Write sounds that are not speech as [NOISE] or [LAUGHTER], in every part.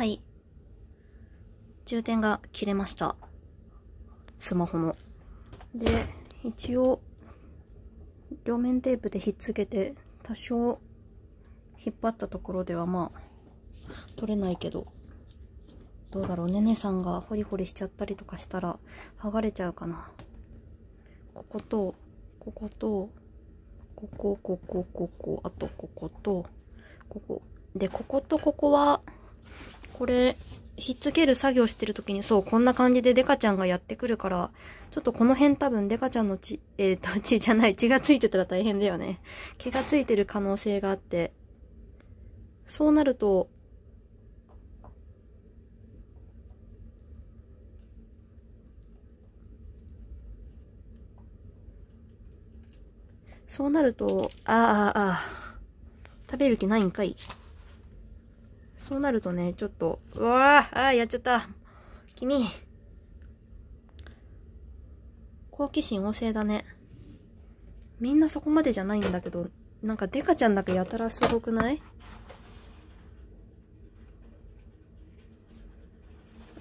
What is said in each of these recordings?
はい。充電が切れました。スマホの。で、一応、両面テープでひっつけて、多少、引っ張ったところではまあ、取れないけど、どうだろう。ねねさんがホリホリしちゃったりとかしたら、剥がれちゃうかな。ここと、ここと、ここ、ここ、ここ、あとここと、ここ。で、こことここは、これ、ひっつける作業してる時にそう、こんな感じでデカちゃんがやってくるから、ちょっとこの辺多分デカちゃんの血、えっ、ー、と、血 [LAUGHS] じゃない、血がついてたら大変だよね。毛がついてる可能性があって。そうなると、そうなると、ああ、ああ、食べる気ないんかい。そうなるとね、ちょっと、うわあ、あやっちゃった。君。好奇心旺盛だね。みんなそこまでじゃないんだけど、なんかデカちゃんだけやたらすごくない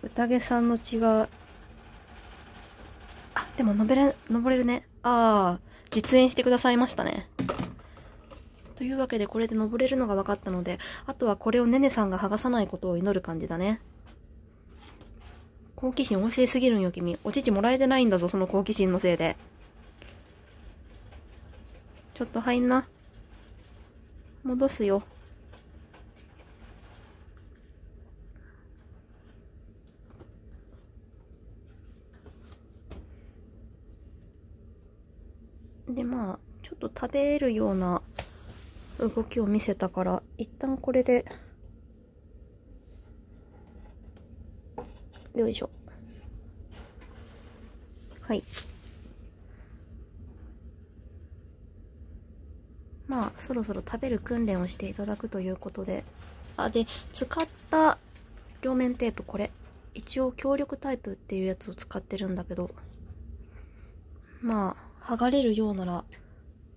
宴さんの血が、あ、でも登れ、登れるね。ああ、実演してくださいましたね。というわけでこれで登れるのが分かったので、あとはこれをねねさんが剥がさないことを祈る感じだね。好奇心旺盛すぎるんよ君。お乳もらえてないんだぞ、その好奇心のせいで。ちょっと入んな。戻すよ。で、まあ、ちょっと食べるような動きを見せたから一旦これでよいしょはいまあそろそろ食べる訓練をしていただくということであで使った両面テープこれ一応強力タイプっていうやつを使ってるんだけどまあ剥がれるようなら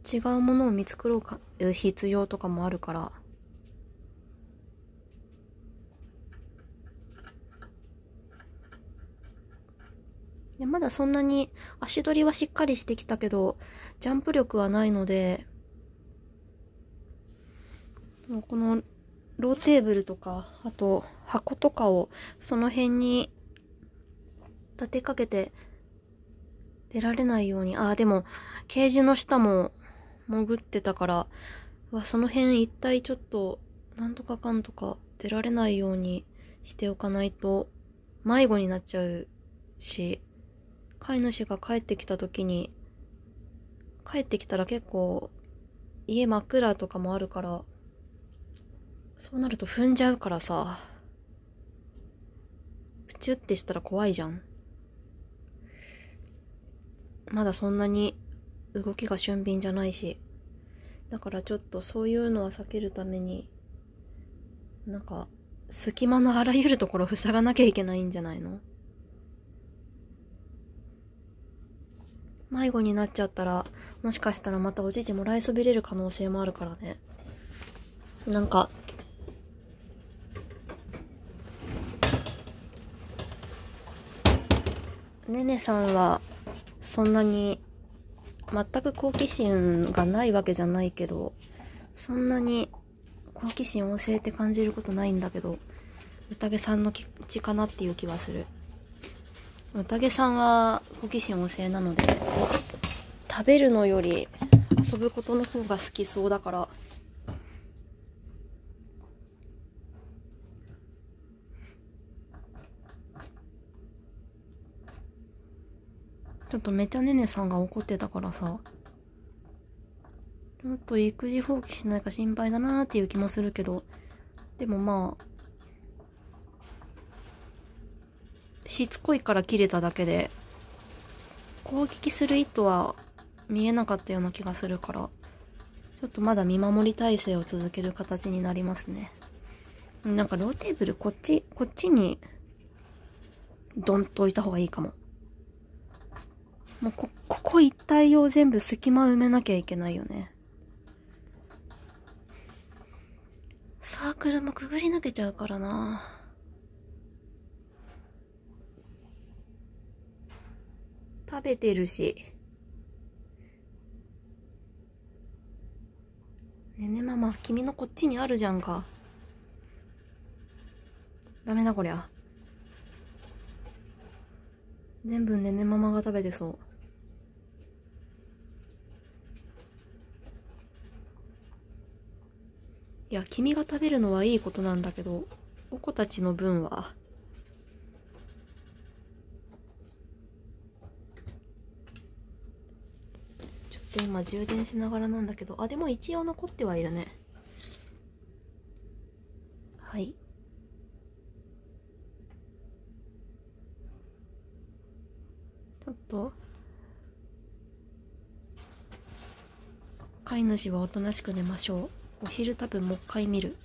違うものを見繕うか必要とかもあるからでまだそんなに足取りはしっかりしてきたけどジャンプ力はないのでこのローテーブルとかあと箱とかをその辺に立てかけて出られないようにああでもケージの下も潜ってたから、はその辺一体ちょっと、なんとかかんとか出られないようにしておかないと、迷子になっちゃうし、飼い主が帰ってきた時に、帰ってきたら結構、家真っ暗とかもあるから、そうなると踏んじゃうからさ、プチュってしたら怖いじゃん。まだそんなに動きが俊敏じゃないしだからちょっとそういうのは避けるためになんか隙間のあらゆるところ塞がなきゃいけないんじゃないの迷子になっちゃったらもしかしたらまたおじんもらいそびれる可能性もあるからねなんかねねさんはそんなに全く好奇心がないわけじゃないけどそんなに好奇心旺盛って感じることないんだけど宴さんのちかなっていう気はする宴さんは好奇心旺盛なので食べるのより遊ぶことの方が好きそうだからちょっとめちゃねねさんが怒ってたからさちょっと育児放棄しないか心配だなーっていう気もするけどでもまあしつこいから切れただけで攻撃する意図は見えなかったような気がするからちょっとまだ見守り体制を続ける形になりますねなんかローテーブルこっちこっちにドンと置いた方がいいかももうこ、ここ一帯を全部隙間埋めなきゃいけないよね。サークルもくぐり抜けちゃうからな。食べてるし。ねねママ、君のこっちにあるじゃんか。ダメだこりゃ。全部ねねママが食べてそう。いや、君が食べるのはいいことなんだけど、お子たちの分は。ちょっと今充電しながらなんだけど、あ、でも一応残ってはいるね。はい。ちょっと。飼い主はおとなしく寝ましょう。お昼多分もう一回見る